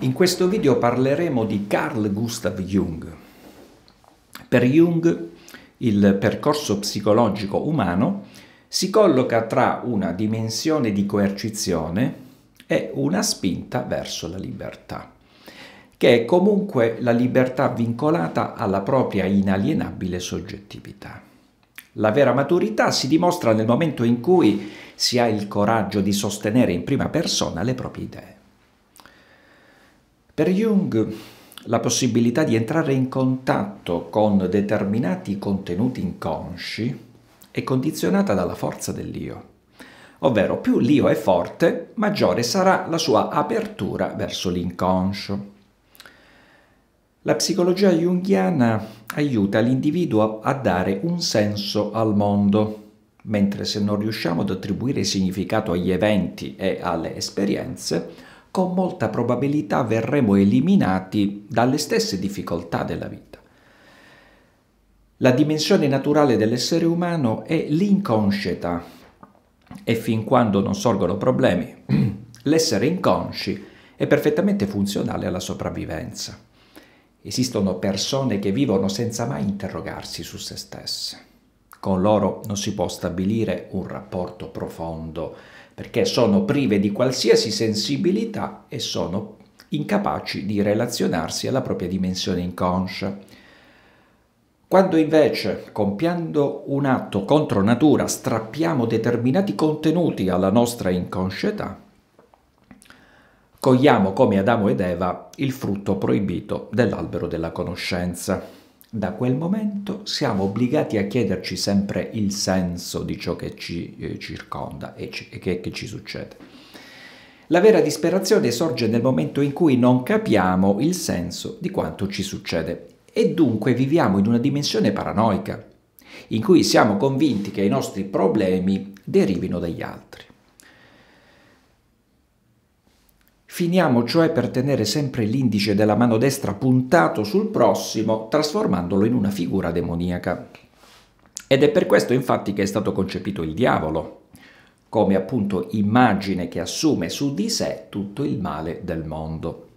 In questo video parleremo di Carl Gustav Jung. Per Jung il percorso psicologico umano si colloca tra una dimensione di coercizione e una spinta verso la libertà, che è comunque la libertà vincolata alla propria inalienabile soggettività. La vera maturità si dimostra nel momento in cui si ha il coraggio di sostenere in prima persona le proprie idee. Per Jung la possibilità di entrare in contatto con determinati contenuti inconsci è condizionata dalla forza dell'io, ovvero più l'io è forte, maggiore sarà la sua apertura verso l'inconscio. La psicologia junghiana aiuta l'individuo a dare un senso al mondo, mentre se non riusciamo ad attribuire significato agli eventi e alle esperienze, con molta probabilità verremo eliminati dalle stesse difficoltà della vita. La dimensione naturale dell'essere umano è l'inconsceta e fin quando non sorgono problemi, l'essere inconsci è perfettamente funzionale alla sopravvivenza. Esistono persone che vivono senza mai interrogarsi su se stesse. Con loro non si può stabilire un rapporto profondo perché sono prive di qualsiasi sensibilità e sono incapaci di relazionarsi alla propria dimensione inconscia. Quando invece, compiando un atto contro natura, strappiamo determinati contenuti alla nostra inconscietà, cogliamo come Adamo ed Eva il frutto proibito dell'albero della conoscenza. Da quel momento siamo obbligati a chiederci sempre il senso di ciò che ci eh, circonda e, ci, e che, che ci succede. La vera disperazione sorge nel momento in cui non capiamo il senso di quanto ci succede e dunque viviamo in una dimensione paranoica, in cui siamo convinti che i nostri problemi derivino dagli altri. Finiamo cioè per tenere sempre l'indice della mano destra puntato sul prossimo, trasformandolo in una figura demoniaca. Ed è per questo infatti che è stato concepito il diavolo, come appunto immagine che assume su di sé tutto il male del mondo.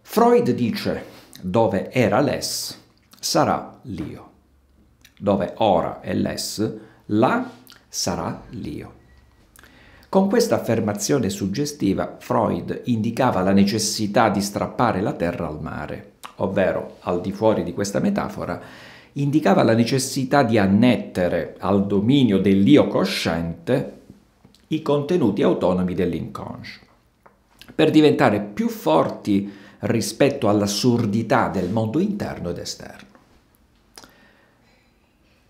Freud dice, dove era l'es, sarà l'io. Dove ora è l'es, là sarà l'io. Con questa affermazione suggestiva Freud indicava la necessità di strappare la terra al mare, ovvero, al di fuori di questa metafora, indicava la necessità di annettere al dominio dell'io cosciente i contenuti autonomi dell'inconscio, per diventare più forti rispetto all'assurdità del mondo interno ed esterno.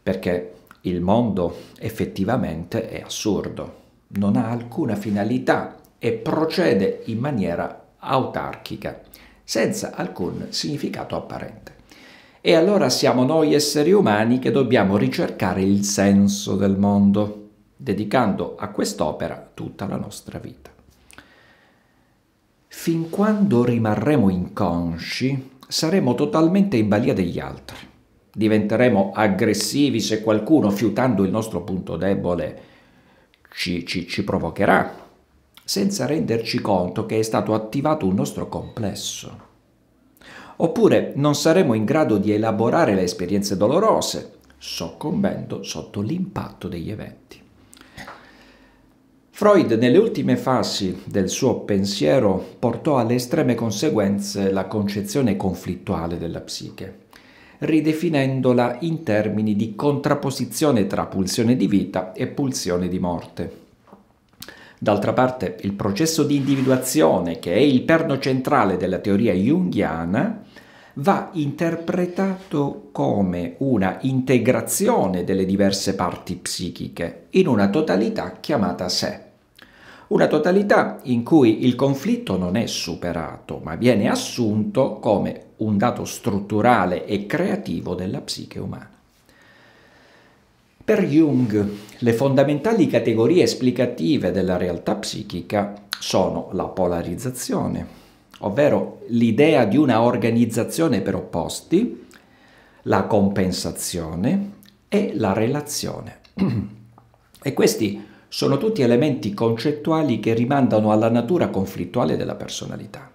Perché il mondo effettivamente è assurdo non ha alcuna finalità e procede in maniera autarchica, senza alcun significato apparente. E allora siamo noi esseri umani che dobbiamo ricercare il senso del mondo, dedicando a quest'opera tutta la nostra vita. Fin quando rimarremo inconsci, saremo totalmente in balia degli altri. Diventeremo aggressivi se qualcuno, fiutando il nostro punto debole, ci, ci, ci provocherà, senza renderci conto che è stato attivato un nostro complesso. Oppure non saremo in grado di elaborare le esperienze dolorose, soccombendo sotto l'impatto degli eventi. Freud nelle ultime fasi del suo pensiero portò alle estreme conseguenze la concezione conflittuale della psiche ridefinendola in termini di contrapposizione tra pulsione di vita e pulsione di morte. D'altra parte, il processo di individuazione, che è il perno centrale della teoria junghiana, va interpretato come una integrazione delle diverse parti psichiche in una totalità chiamata sé una totalità in cui il conflitto non è superato, ma viene assunto come un dato strutturale e creativo della psiche umana. Per Jung, le fondamentali categorie esplicative della realtà psichica sono la polarizzazione, ovvero l'idea di una organizzazione per opposti, la compensazione e la relazione. e questi sono tutti elementi concettuali che rimandano alla natura conflittuale della personalità.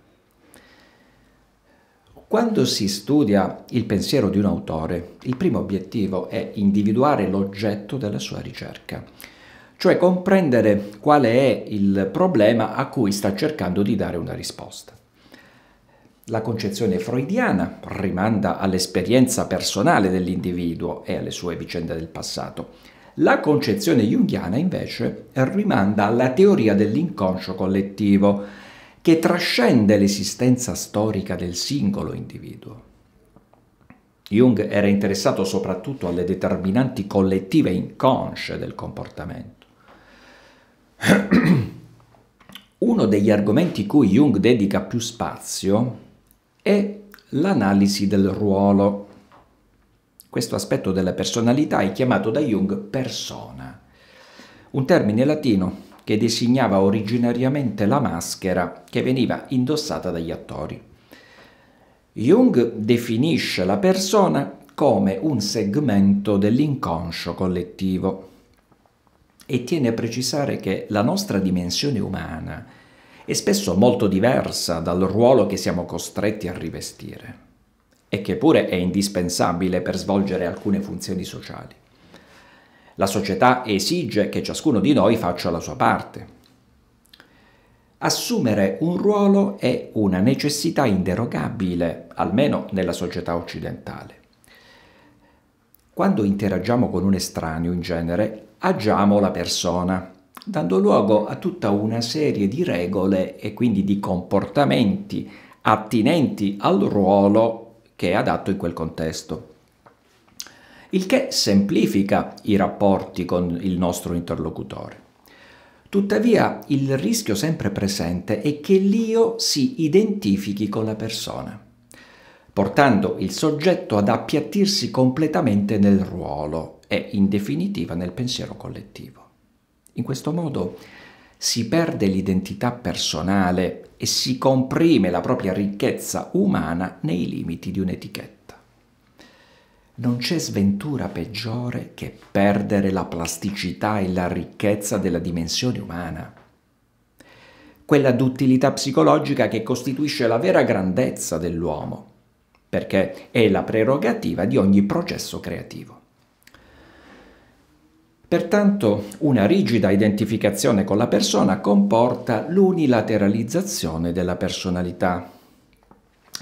Quando si studia il pensiero di un autore, il primo obiettivo è individuare l'oggetto della sua ricerca, cioè comprendere qual è il problema a cui sta cercando di dare una risposta. La concezione freudiana rimanda all'esperienza personale dell'individuo e alle sue vicende del passato, la concezione junghiana invece rimanda alla teoria dell'inconscio collettivo, che trascende l'esistenza storica del singolo individuo. Jung era interessato soprattutto alle determinanti collettive inconsce del comportamento. Uno degli argomenti cui Jung dedica più spazio è l'analisi del ruolo questo aspetto della personalità è chiamato da Jung persona, un termine latino che designava originariamente la maschera che veniva indossata dagli attori. Jung definisce la persona come un segmento dell'inconscio collettivo e tiene a precisare che la nostra dimensione umana è spesso molto diversa dal ruolo che siamo costretti a rivestire e che pure è indispensabile per svolgere alcune funzioni sociali. La società esige che ciascuno di noi faccia la sua parte. Assumere un ruolo è una necessità inderogabile, almeno nella società occidentale. Quando interagiamo con un estraneo in genere, agiamo la persona, dando luogo a tutta una serie di regole e quindi di comportamenti attinenti al ruolo che è adatto in quel contesto. Il che semplifica i rapporti con il nostro interlocutore. Tuttavia il rischio sempre presente è che l'io si identifichi con la persona, portando il soggetto ad appiattirsi completamente nel ruolo e in definitiva nel pensiero collettivo. In questo modo si perde l'identità personale e si comprime la propria ricchezza umana nei limiti di un'etichetta. Non c'è sventura peggiore che perdere la plasticità e la ricchezza della dimensione umana. Quella d'utilità psicologica che costituisce la vera grandezza dell'uomo, perché è la prerogativa di ogni processo creativo. Pertanto una rigida identificazione con la persona comporta l'unilateralizzazione della personalità,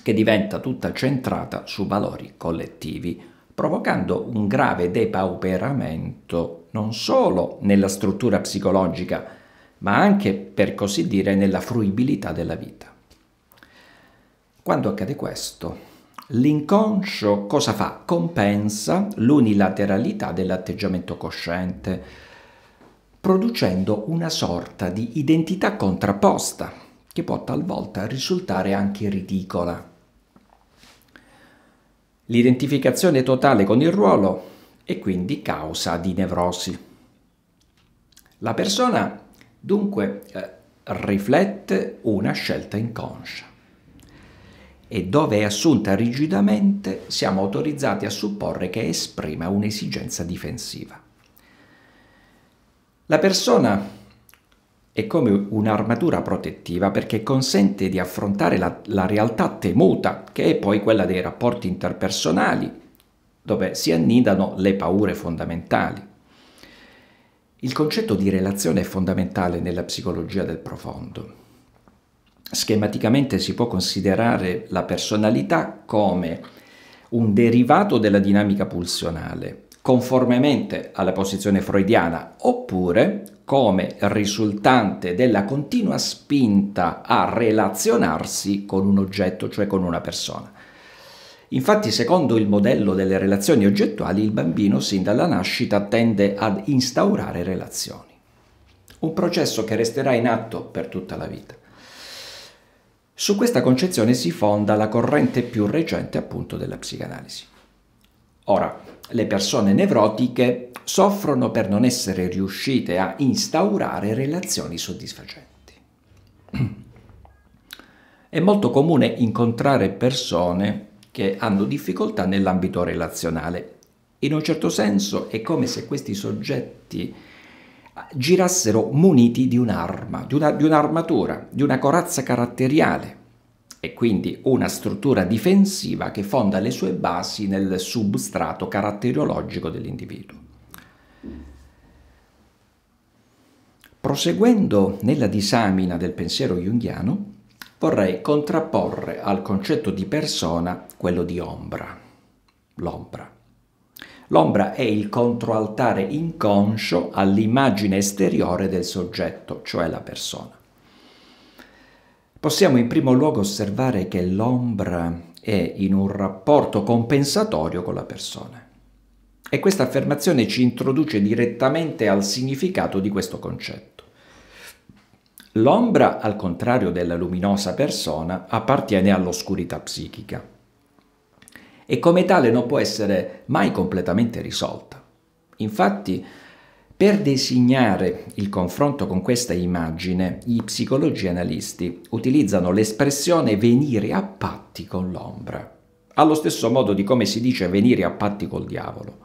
che diventa tutta centrata su valori collettivi, provocando un grave depauperamento non solo nella struttura psicologica, ma anche, per così dire, nella fruibilità della vita. Quando accade questo, L'inconscio cosa fa? Compensa l'unilateralità dell'atteggiamento cosciente, producendo una sorta di identità contrapposta, che può talvolta risultare anche ridicola. L'identificazione totale con il ruolo è quindi causa di nevrosi. La persona dunque eh, riflette una scelta inconscia e dove è assunta rigidamente siamo autorizzati a supporre che esprima un'esigenza difensiva. La persona è come un'armatura protettiva perché consente di affrontare la, la, realtà temuta, che è poi quella dei rapporti interpersonali, dove si annidano le paure fondamentali. Il concetto di relazione è fondamentale nella psicologia del profondo schematicamente si può considerare la personalità come un derivato della dinamica pulsionale, conformemente alla posizione freudiana, oppure come risultante della continua spinta a relazionarsi con un oggetto, cioè con una persona. Infatti, secondo il modello delle relazioni oggettuali, il bambino sin dalla nascita tende ad instaurare relazioni, un processo che resterà in atto per tutta la vita. Su questa concezione si fonda la corrente più recente appunto della psicanalisi. Ora, le persone nevrotiche soffrono per non essere riuscite a instaurare relazioni soddisfacenti. È molto comune incontrare persone che hanno difficoltà nell'ambito relazionale. In un certo senso è come se questi soggetti girassero muniti di un'arma, di, una, di un'armatura, di una corazza caratteriale e quindi una struttura difensiva che fonda le sue basi nel substrato caratteriologico dell'individuo. Proseguendo nella disamina del pensiero junghiano, vorrei contrapporre al concetto di persona quello di ombra, l'ombra. L'ombra è il controaltare inconscio all'immagine esteriore del soggetto, cioè la persona. Possiamo in primo luogo osservare che l'ombra è in un rapporto compensatorio con la persona. E questa affermazione ci introduce direttamente al significato di questo concetto. L'ombra, al contrario della luminosa persona, appartiene all'oscurità psichica e come tale non può essere mai completamente risolta. Infatti, per designare il confronto con questa immagine, i psicologi analisti utilizzano l'espressione venire a patti con l'ombra, allo stesso modo di come si dice venire a patti col diavolo.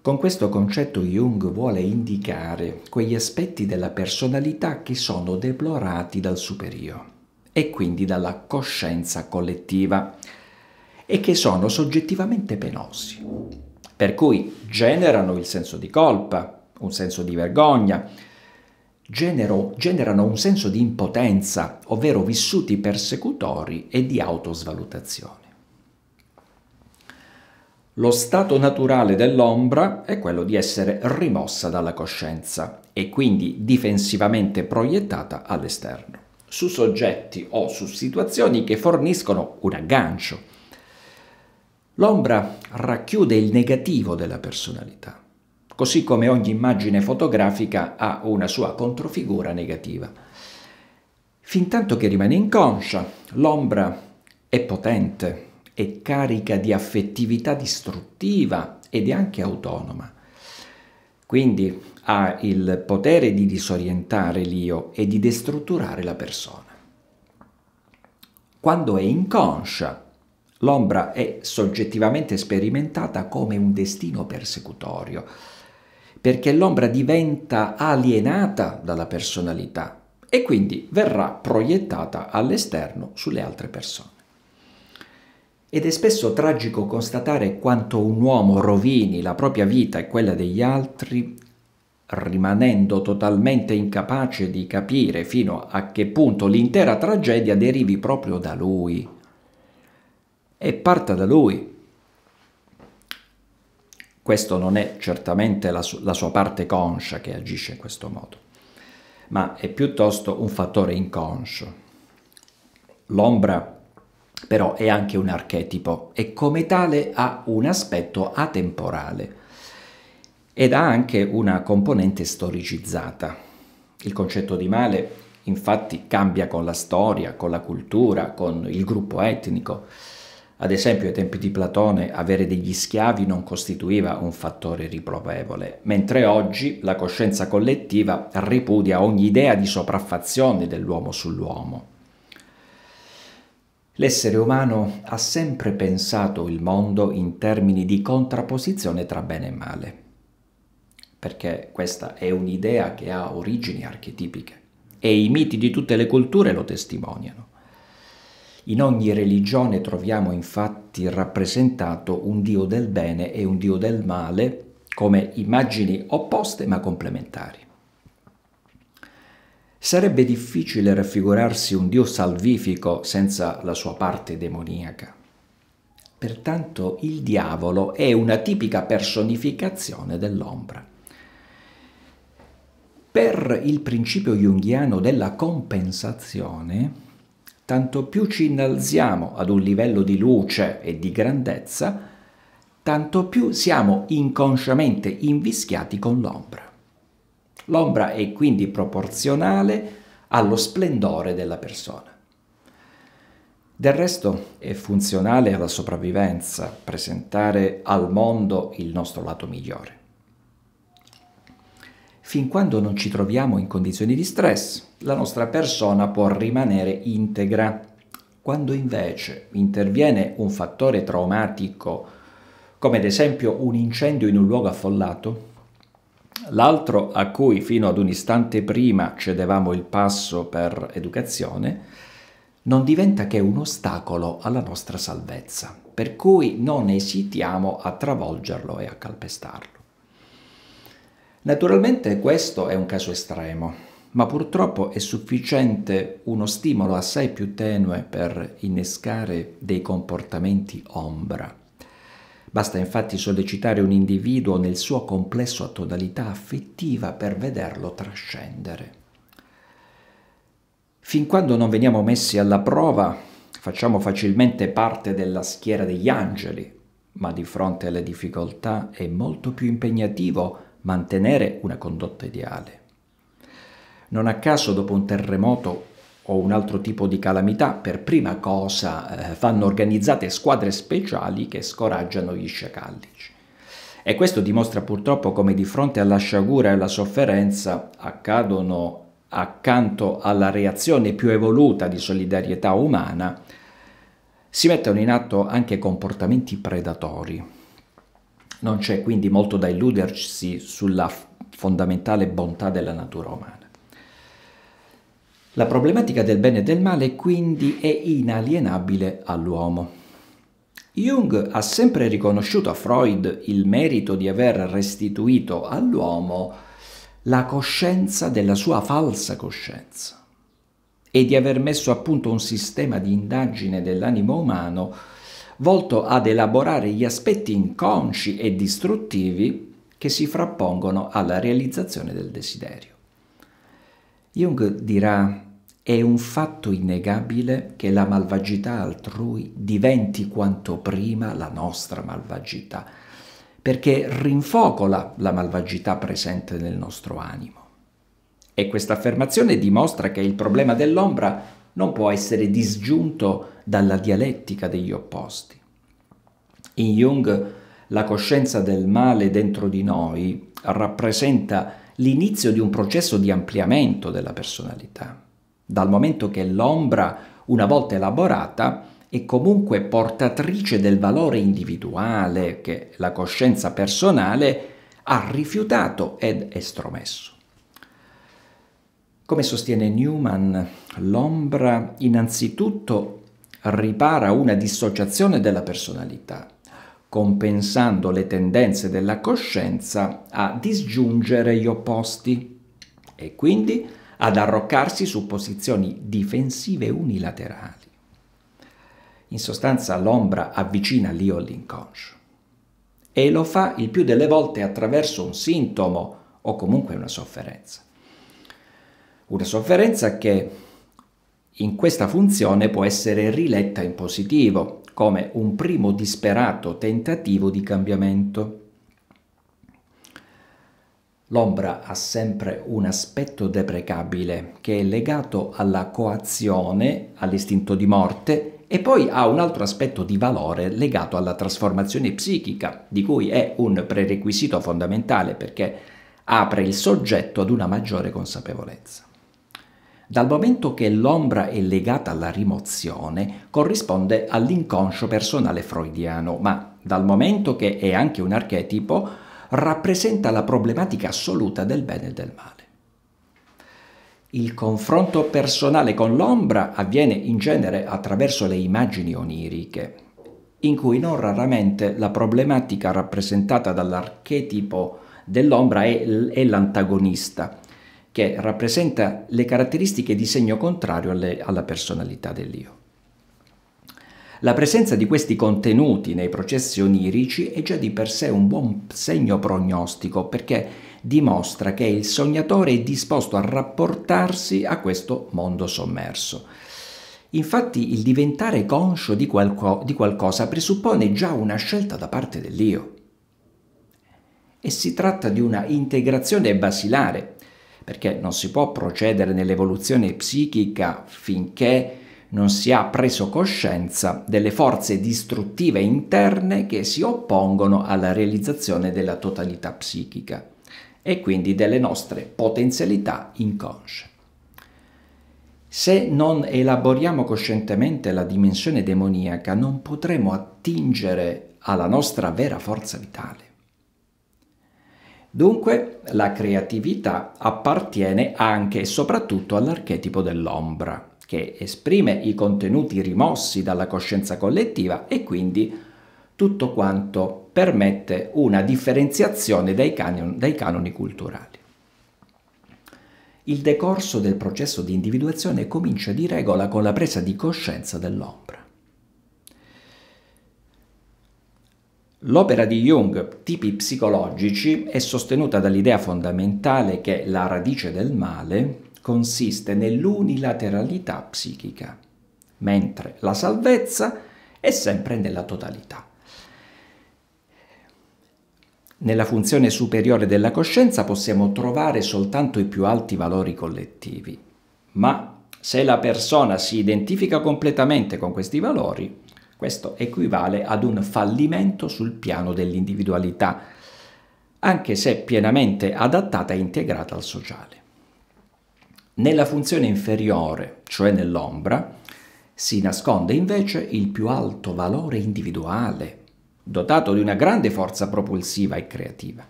Con questo concetto Jung vuole indicare quegli aspetti della personalità che sono deplorati dal superio e quindi dalla coscienza collettiva e che sono soggettivamente penosi, per cui generano il senso di colpa, un senso di vergogna, genero, generano un senso di impotenza, ovvero vissuti persecutori e di autosvalutazione. Lo stato naturale dell'ombra è quello di essere rimossa dalla coscienza e quindi difensivamente proiettata all'esterno, su soggetti o su situazioni che forniscono un aggancio, L'ombra racchiude il negativo della personalità, così come ogni immagine fotografica ha una sua controfigura negativa. Fin tanto che rimane inconscia, l'ombra è potente, è carica di affettività distruttiva ed è anche autonoma. Quindi ha il potere di disorientare l'io e di destrutturare la persona. Quando è inconscia, L'ombra è soggettivamente sperimentata come un destino persecutorio, perché l'ombra diventa alienata dalla personalità e quindi verrà proiettata all'esterno sulle altre persone. Ed è spesso tragico constatare quanto un uomo rovini la propria vita e quella degli altri rimanendo totalmente incapace di capire fino a che punto l'intera tragedia derivi proprio da lui e parta da lui. Questo non è certamente la, su la sua parte conscia che agisce in questo modo, ma è piuttosto un fattore inconscio. L'ombra però è anche un archetipo e come tale ha un aspetto atemporale ed ha anche una componente storicizzata. Il concetto di male infatti cambia con la storia, con la cultura, con il gruppo etnico ad esempio, ai tempi di Platone avere degli schiavi non costituiva un fattore riprovevole, mentre oggi la coscienza collettiva ripudia ogni idea di sopraffazione dell'uomo sull'uomo. L'essere umano ha sempre pensato il mondo in termini di contrapposizione tra bene e male, perché questa è un'idea che ha origini archetipiche e i miti di tutte le culture lo testimoniano. In ogni religione troviamo infatti rappresentato un Dio del bene e un Dio del male come immagini opposte ma complementari. Sarebbe difficile raffigurarsi un Dio salvifico senza la sua parte demoniaca. Pertanto il diavolo è una tipica personificazione dell'ombra. Per il principio junghiano della compensazione, tanto più ci innalziamo ad un livello di luce e di grandezza, tanto più siamo inconsciamente invischiati con l'ombra. L'ombra è quindi proporzionale allo splendore della persona. Del resto è funzionale alla sopravvivenza presentare al mondo il nostro lato migliore. Fin quando non ci troviamo in condizioni di stress, la nostra persona può rimanere integra. Quando invece interviene un fattore traumatico, come ad esempio un incendio in un luogo affollato, l'altro a cui fino ad un istante prima cedevamo il passo per educazione, non diventa che un ostacolo alla nostra salvezza, per cui non esitiamo a travolgerlo e a calpestarlo. Naturalmente questo è un caso estremo, ma purtroppo è sufficiente uno stimolo assai più tenue per innescare dei comportamenti ombra. Basta infatti sollecitare un individuo nel suo complesso a tonalità affettiva per vederlo trascendere. Fin quando non veniamo messi alla prova, facciamo facilmente parte della schiera degli angeli, ma di fronte alle difficoltà è molto più impegnativo mantenere una condotta ideale. Non a caso dopo un terremoto o un altro tipo di calamità, per prima cosa eh, vanno organizzate squadre speciali che scoraggiano gli sciacallici. E questo dimostra purtroppo come di fronte alla sciagura e alla sofferenza accadono accanto alla reazione più evoluta di solidarietà umana, si mettono in atto anche comportamenti predatori. Non c'è quindi molto da illudersi sulla fondamentale bontà della natura umana. La problematica del bene e del male quindi è inalienabile all'uomo. Jung ha sempre riconosciuto a Freud il merito di aver restituito all'uomo la coscienza della sua falsa coscienza e di aver messo a punto un sistema di indagine dell'animo umano volto ad elaborare gli aspetti inconsci e distruttivi che si frappongono alla realizzazione del desiderio. Jung dirà è un fatto innegabile che la malvagità altrui diventi quanto prima la nostra malvagità, perché rinfocola la malvagità presente nel nostro animo. E questa affermazione dimostra che il problema dell'ombra non può essere disgiunto dalla dialettica degli opposti. In Jung la coscienza del male dentro di noi rappresenta l'inizio di un processo di ampliamento della personalità dal momento che l'ombra, una volta elaborata, è comunque portatrice del valore individuale che la coscienza personale ha rifiutato ed estromesso. Come sostiene Newman, l'ombra innanzitutto ripara una dissociazione della personalità, compensando le tendenze della coscienza a disgiungere gli opposti e quindi ad arroccarsi su posizioni difensive unilaterali. In sostanza l'ombra avvicina l'io all'inconscio e lo fa il più delle volte attraverso un sintomo o comunque una sofferenza. Una sofferenza che in questa funzione può essere riletta in positivo, come un primo disperato tentativo di cambiamento L'ombra ha sempre un aspetto deprecabile che è legato alla coazione, all'istinto di morte e poi ha un altro aspetto di valore legato alla trasformazione psichica, di cui è un prerequisito fondamentale perché apre il soggetto ad una maggiore consapevolezza. Dal momento che l'ombra è legata alla rimozione, corrisponde all'inconscio personale freudiano, ma dal momento che è anche un archetipo, rappresenta la problematica assoluta del bene e del male. Il confronto personale con l'ombra avviene in genere attraverso le immagini oniriche, in cui non raramente la problematica rappresentata dall'archetipo dell'ombra è, l'antagonista, che rappresenta le caratteristiche di segno contrario alla personalità dell'io. La presenza di questi contenuti nei processi onirici è già di per sé un buon segno prognostico perché dimostra che il sognatore è disposto a rapportarsi a questo mondo sommerso. Infatti il diventare conscio di, qualco, di qualcosa presuppone già una scelta da parte dell'io. E si tratta di una integrazione basilare, perché non si può procedere nell'evoluzione psichica finché non si ha preso coscienza delle forze distruttive interne che si oppongono alla realizzazione della totalità psichica e quindi delle nostre potenzialità inconsce. Se non elaboriamo coscientemente la dimensione demoniaca non potremo attingere alla nostra vera forza vitale. Dunque la creatività appartiene anche e soprattutto all'archetipo dell'ombra, che esprime i contenuti rimossi dalla coscienza collettiva e quindi tutto quanto permette una differenziazione dai, canon, dai canoni culturali. Il decorso del processo di individuazione comincia di regola con la presa di coscienza dell'ombra. L'opera di Jung, tipi psicologici, è sostenuta dall'idea fondamentale che la radice del male consiste nell'unilateralità psichica, mentre la salvezza è sempre nella totalità. Nella funzione superiore della coscienza possiamo trovare soltanto i più alti valori collettivi, ma se la persona si identifica completamente con questi valori, questo equivale ad un fallimento sul piano dell'individualità, anche se pienamente adattata e integrata al sociale. Nella funzione inferiore, cioè nell'ombra, si nasconde invece il più alto valore individuale, dotato di una grande forza propulsiva e creativa.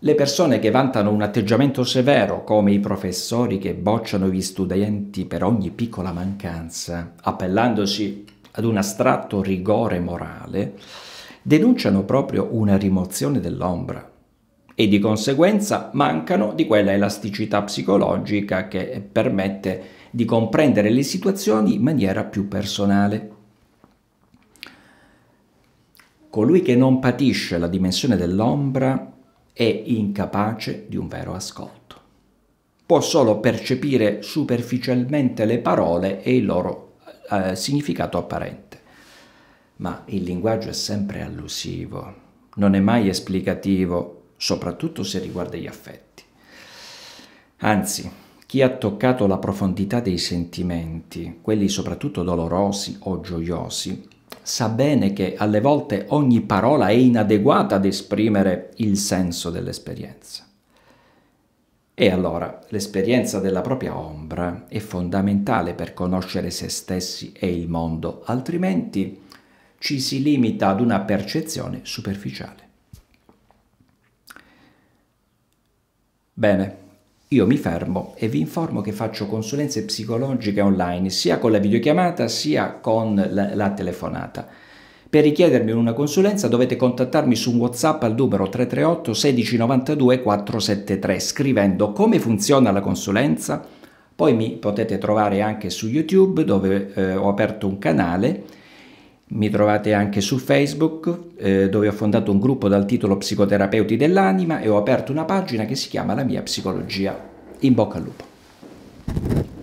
Le persone che vantano un atteggiamento severo, come i professori che bocciano gli studenti per ogni piccola mancanza, appellandosi ad un astratto rigore morale, denunciano proprio una rimozione dell'ombra, e di conseguenza mancano di quella elasticità psicologica che permette di comprendere le situazioni in maniera più personale. Colui che non patisce la dimensione dell'ombra è incapace di un vero ascolto. Può solo percepire superficialmente le parole e il loro eh, significato apparente ma il linguaggio è sempre allusivo, non è mai esplicativo soprattutto se riguarda gli affetti. Anzi, chi ha toccato la profondità dei sentimenti, quelli soprattutto dolorosi o gioiosi, sa bene che alle volte ogni parola è inadeguata ad esprimere il senso dell'esperienza. E allora l'esperienza della propria ombra è fondamentale per conoscere se stessi e il mondo, altrimenti ci si limita ad una percezione superficiale. Bene. Io mi fermo e vi informo che faccio consulenze psicologiche online sia con la videochiamata sia con la, la telefonata. Per richiedermi una consulenza dovete contattarmi su WhatsApp al numero 338 1692 473 scrivendo come funziona la consulenza. Poi mi potete trovare anche su YouTube dove eh, ho aperto un canale mi trovate anche su Facebook eh, dove ho fondato un gruppo dal titolo Psicoterapeuti dell'anima e ho aperto una pagina che si chiama La mia psicologia. In bocca al lupo.